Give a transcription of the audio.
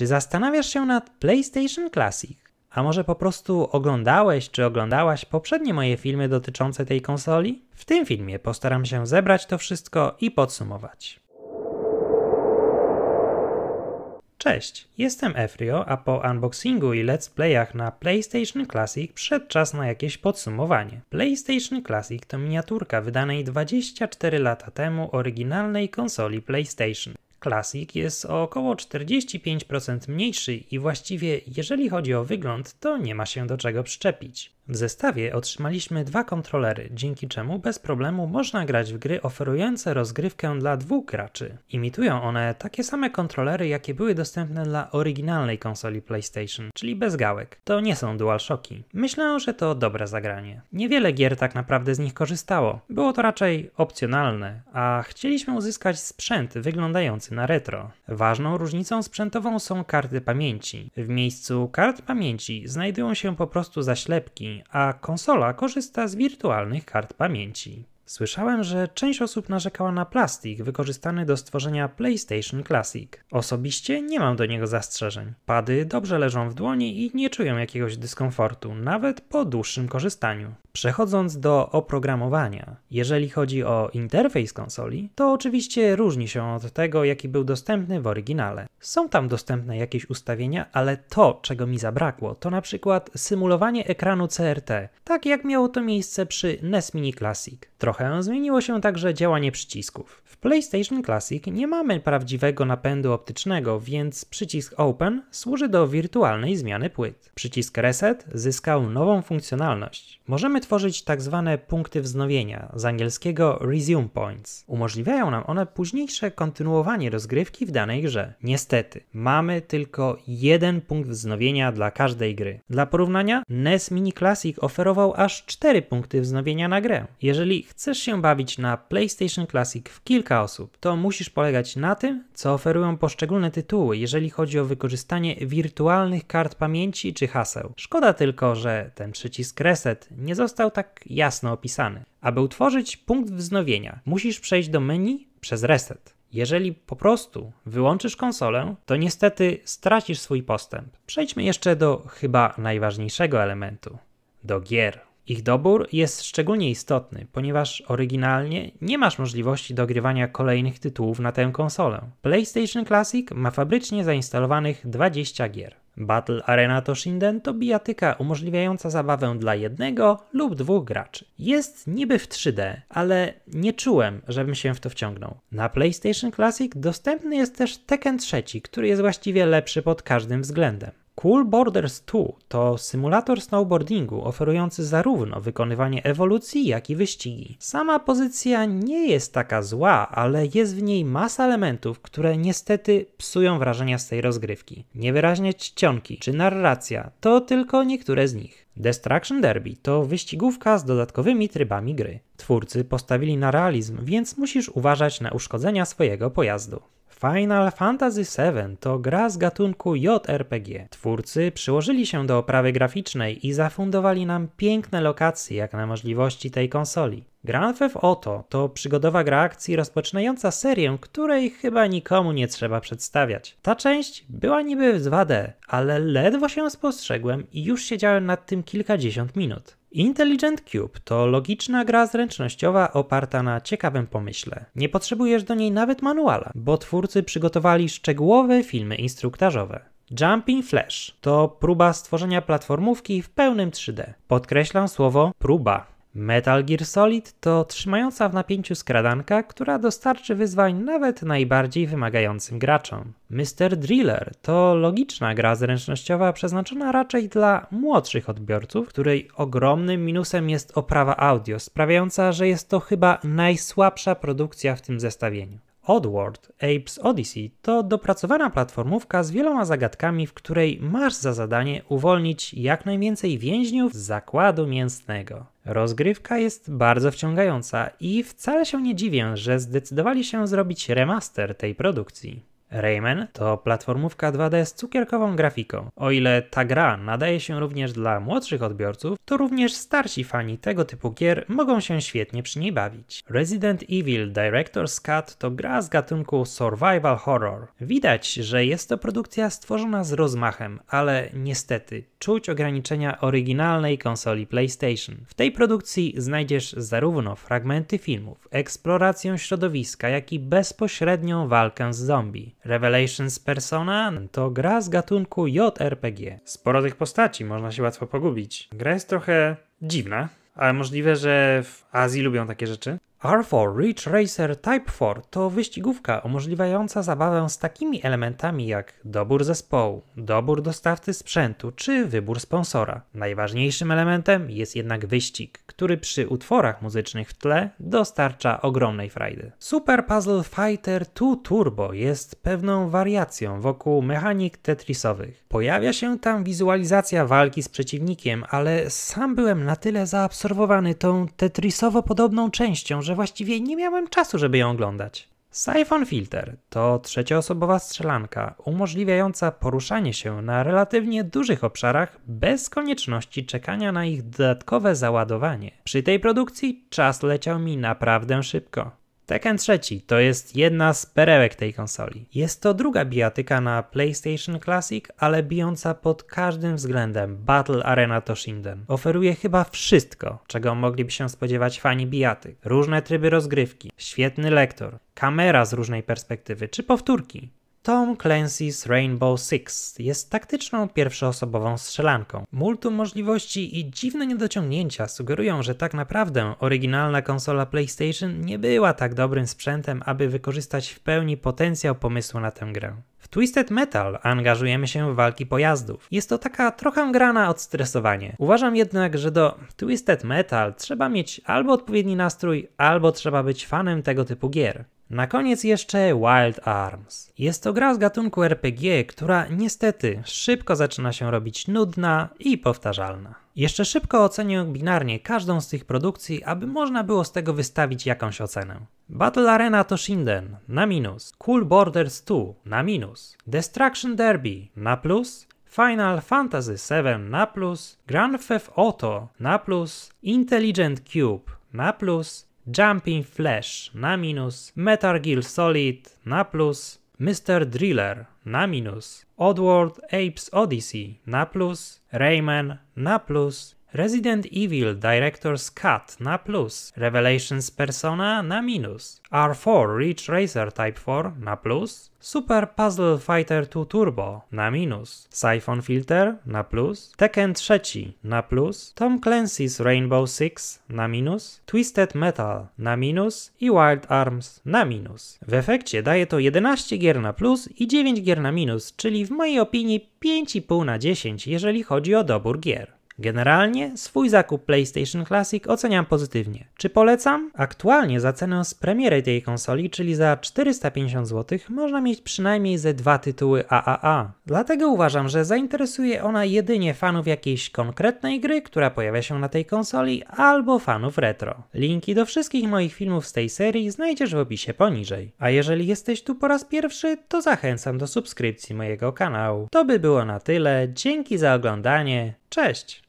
Czy zastanawiasz się nad PlayStation Classic? A może po prostu oglądałeś czy oglądałaś poprzednie moje filmy dotyczące tej konsoli? W tym filmie postaram się zebrać to wszystko i podsumować. Cześć, jestem Efrio, a po unboxingu i let's playach na PlayStation Classic przyszedł czas na jakieś podsumowanie. PlayStation Classic to miniaturka wydanej 24 lata temu oryginalnej konsoli PlayStation. Classic jest o około 45% mniejszy i właściwie jeżeli chodzi o wygląd, to nie ma się do czego przyczepić. W zestawie otrzymaliśmy dwa kontrolery, dzięki czemu bez problemu można grać w gry oferujące rozgrywkę dla dwóch graczy. Imitują one takie same kontrolery, jakie były dostępne dla oryginalnej konsoli PlayStation, czyli bez gałek. To nie są DualShocki. Myślę, że to dobre zagranie. Niewiele gier tak naprawdę z nich korzystało. Było to raczej opcjonalne, a chcieliśmy uzyskać sprzęt wyglądający na retro. Ważną różnicą sprzętową są karty pamięci. W miejscu kart pamięci znajdują się po prostu zaślepki, a konsola korzysta z wirtualnych kart pamięci. Słyszałem, że część osób narzekała na plastik wykorzystany do stworzenia PlayStation Classic. Osobiście nie mam do niego zastrzeżeń. Pady dobrze leżą w dłoni i nie czują jakiegoś dyskomfortu, nawet po dłuższym korzystaniu. Przechodząc do oprogramowania, jeżeli chodzi o interfejs konsoli, to oczywiście różni się od tego, jaki był dostępny w oryginale. Są tam dostępne jakieś ustawienia, ale to, czego mi zabrakło, to na przykład symulowanie ekranu CRT, tak jak miało to miejsce przy NES Mini Classic. Trochę zmieniło się także działanie przycisków. W PlayStation Classic nie mamy prawdziwego napędu optycznego, więc przycisk Open służy do wirtualnej zmiany płyt. Przycisk Reset zyskał nową funkcjonalność. Możemy tworzyć tak zwane punkty wznowienia, z angielskiego resume points. Umożliwiają nam one późniejsze kontynuowanie rozgrywki w danej grze. Niestety, mamy tylko jeden punkt wznowienia dla każdej gry. Dla porównania, NES Mini Classic oferował aż 4 punkty wznowienia na grę. Jeżeli chcesz się bawić na PlayStation Classic w kilka osób, to musisz polegać na tym, co oferują poszczególne tytuły, jeżeli chodzi o wykorzystanie wirtualnych kart pamięci czy haseł. Szkoda tylko, że ten przycisk reset nie został został tak jasno opisany. Aby utworzyć punkt wznowienia, musisz przejść do menu przez reset. Jeżeli po prostu wyłączysz konsolę, to niestety stracisz swój postęp. Przejdźmy jeszcze do chyba najważniejszego elementu do gier. Ich dobór jest szczególnie istotny, ponieważ oryginalnie nie masz możliwości dogrywania kolejnych tytułów na tę konsolę. PlayStation Classic ma fabrycznie zainstalowanych 20 gier. Battle Arena to Shinden to bijatyka umożliwiająca zabawę dla jednego lub dwóch graczy. Jest niby w 3D, ale nie czułem, żebym się w to wciągnął. Na PlayStation Classic dostępny jest też Tekken 3, który jest właściwie lepszy pod każdym względem. Cool Borders 2 to symulator snowboardingu oferujący zarówno wykonywanie ewolucji, jak i wyścigi. Sama pozycja nie jest taka zła, ale jest w niej masa elementów, które niestety psują wrażenia z tej rozgrywki. Niewyraźne czcionki czy narracja to tylko niektóre z nich. Destruction Derby to wyścigówka z dodatkowymi trybami gry. Twórcy postawili na realizm, więc musisz uważać na uszkodzenia swojego pojazdu. Final Fantasy VII to gra z gatunku JRPG. Twórcy przyłożyli się do oprawy graficznej i zafundowali nam piękne lokacje jak na możliwości tej konsoli. Grand Theft Auto to przygodowa gra akcji rozpoczynająca serię, której chyba nikomu nie trzeba przedstawiać. Ta część była niby w 2D, ale ledwo się spostrzegłem i już siedziałem nad tym kilkadziesiąt minut. Intelligent Cube to logiczna gra zręcznościowa oparta na ciekawym pomyśle. Nie potrzebujesz do niej nawet manuala, bo twórcy przygotowali szczegółowe filmy instruktażowe. Jumping Flash to próba stworzenia platformówki w pełnym 3D. Podkreślam słowo próba. Metal Gear Solid to trzymająca w napięciu skradanka, która dostarczy wyzwań nawet najbardziej wymagającym graczom. Mr. Driller to logiczna gra zręcznościowa przeznaczona raczej dla młodszych odbiorców, której ogromnym minusem jest oprawa audio, sprawiająca, że jest to chyba najsłabsza produkcja w tym zestawieniu. Oddworld Apes Odyssey to dopracowana platformówka z wieloma zagadkami, w której masz za zadanie uwolnić jak najwięcej więźniów z zakładu mięsnego. Rozgrywka jest bardzo wciągająca i wcale się nie dziwię, że zdecydowali się zrobić remaster tej produkcji. Rayman to platformówka 2D z cukierkową grafiką. O ile ta gra nadaje się również dla młodszych odbiorców, to również starsi fani tego typu gier mogą się świetnie przy niej bawić. Resident Evil Director's Cut to gra z gatunku survival horror. Widać, że jest to produkcja stworzona z rozmachem, ale niestety czuć ograniczenia oryginalnej konsoli PlayStation. W tej produkcji znajdziesz zarówno fragmenty filmów, eksplorację środowiska, jak i bezpośrednią walkę z zombie. Revelations Persona to gra z gatunku JRPG. Sporo tych postaci, można się łatwo pogubić. Gra jest trochę dziwna, ale możliwe, że w Azji lubią takie rzeczy. R4 Ridge Racer Type 4 to wyścigówka umożliwiająca zabawę z takimi elementami jak dobór zespołu, dobór dostawcy sprzętu czy wybór sponsora. Najważniejszym elementem jest jednak wyścig, który przy utworach muzycznych w tle dostarcza ogromnej frajdy. Super Puzzle Fighter 2 Turbo jest pewną wariacją wokół mechanik tetrisowych. Pojawia się tam wizualizacja walki z przeciwnikiem, ale sam byłem na tyle zaabsorbowany tą tetrisowo podobną częścią, że że właściwie nie miałem czasu, żeby ją oglądać. Siphon Filter to trzecioosobowa strzelanka umożliwiająca poruszanie się na relatywnie dużych obszarach bez konieczności czekania na ich dodatkowe załadowanie. Przy tej produkcji czas leciał mi naprawdę szybko. Tekken 3 to jest jedna z perełek tej konsoli. Jest to druga bijatyka na PlayStation Classic, ale bijąca pod każdym względem Battle Arena Toshinden. Oferuje chyba wszystko, czego mogliby się spodziewać fani bijatyk. Różne tryby rozgrywki, świetny lektor, kamera z różnej perspektywy czy powtórki. Tom Clancy's Rainbow Six jest taktyczną pierwszoosobową strzelanką. Multum możliwości i dziwne niedociągnięcia sugerują, że tak naprawdę oryginalna konsola PlayStation nie była tak dobrym sprzętem, aby wykorzystać w pełni potencjał pomysłu na tę grę. W Twisted Metal angażujemy się w walki pojazdów. Jest to taka trochę grana na odstresowanie. Uważam jednak, że do Twisted Metal trzeba mieć albo odpowiedni nastrój, albo trzeba być fanem tego typu gier. Na koniec jeszcze Wild Arms. Jest to gra z gatunku RPG, która niestety szybko zaczyna się robić nudna i powtarzalna. Jeszcze szybko ocenię binarnie każdą z tych produkcji, aby można było z tego wystawić jakąś ocenę. Battle Arena to Shinden na minus, Cool Borders 2 na minus, Destruction Derby na plus, Final Fantasy VII na plus, Grand Theft Auto na plus, Intelligent Cube na plus, Jumping Flash na minus, Metal Gear Solid na plus, Mr. Driller na minus, Oddworld Apes Odyssey na plus, Rayman na plus Resident Evil Director's Cut na plus, Revelations Persona na minus, R4 Ridge Racer Type 4 na plus, Super Puzzle Fighter 2 Turbo na minus, Siphon Filter na plus, Tekken 3 na plus, Tom Clancy's Rainbow Six na minus, Twisted Metal na minus i Wild Arms na minus. W efekcie daje to 11 gier na plus i 9 gier na minus, czyli w mojej opinii 5,5 na 10, jeżeli chodzi o dobór gier. Generalnie swój zakup PlayStation Classic oceniam pozytywnie. Czy polecam? Aktualnie za cenę z premiery tej konsoli, czyli za 450 zł, można mieć przynajmniej ze dwa tytuły AAA. Dlatego uważam, że zainteresuje ona jedynie fanów jakiejś konkretnej gry, która pojawia się na tej konsoli, albo fanów retro. Linki do wszystkich moich filmów z tej serii znajdziesz w opisie poniżej. A jeżeli jesteś tu po raz pierwszy, to zachęcam do subskrypcji mojego kanału. To by było na tyle, dzięki za oglądanie, cześć!